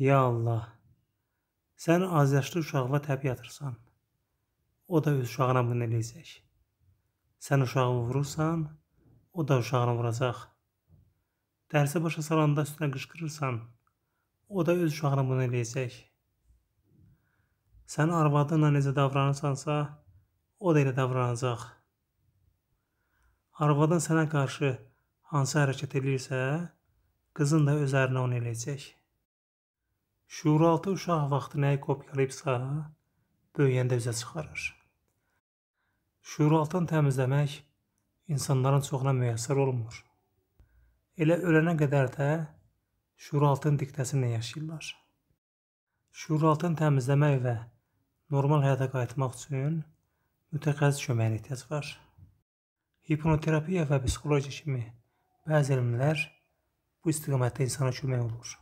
Ya Allah, sən azyaşlı uşağıma təb yatırsan. O da öz uşağına bunu eləyəcək. Sən uşağımı vurursan, o da uşağını vuracaq. Dərsi başa salanda üstünə qışqırırsan, o da öz uşağını bunu eləyəcək. Sən arvadınla necə davranırsansa, o da elə davranacaq. Arvadın sənə qarşı hansı hərəkət eləyirsə, qızın da öz ərinə onu eləyəcək. Şuuraltı uşaq vaxtı nəyi kopyalayıbsa, böyüyəndə üzə çıxarır. Şuuraltını təmizləmək insanların çoxuna müyəssər olmur. Elə ölənə qədər də şuuraltının diktəsi ilə yaşayırlar. Şuuraltını təmizləmək və normal həyata qayıtmaq üçün mütəxəssis köməyinə ehtiyac var. Hipnoterapiya və psixologiya kimi bəzi elmlər bu istiqamətdə insana kömək olur.